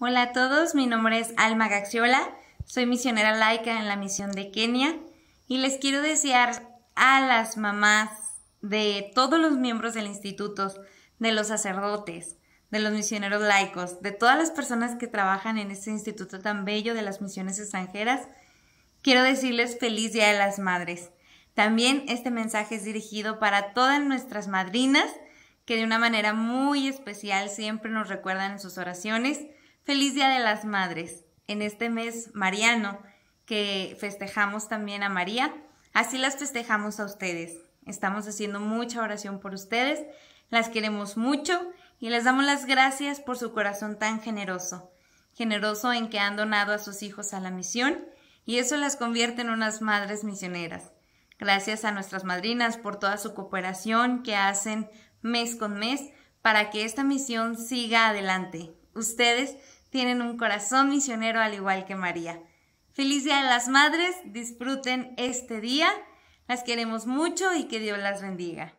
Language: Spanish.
Hola a todos, mi nombre es Alma Gaxiola, soy misionera laica en la misión de Kenia y les quiero desear a las mamás de todos los miembros del instituto, de los sacerdotes, de los misioneros laicos, de todas las personas que trabajan en este instituto tan bello de las misiones extranjeras, quiero decirles feliz Día de las Madres. También este mensaje es dirigido para todas nuestras madrinas que de una manera muy especial siempre nos recuerdan en sus oraciones Feliz Día de las Madres en este mes mariano que festejamos también a María. Así las festejamos a ustedes. Estamos haciendo mucha oración por ustedes. Las queremos mucho y les damos las gracias por su corazón tan generoso. Generoso en que han donado a sus hijos a la misión y eso las convierte en unas madres misioneras. Gracias a nuestras madrinas por toda su cooperación que hacen mes con mes para que esta misión siga adelante. Ustedes tienen un corazón misionero al igual que María. Feliz Día de las Madres, disfruten este día, las queremos mucho y que Dios las bendiga.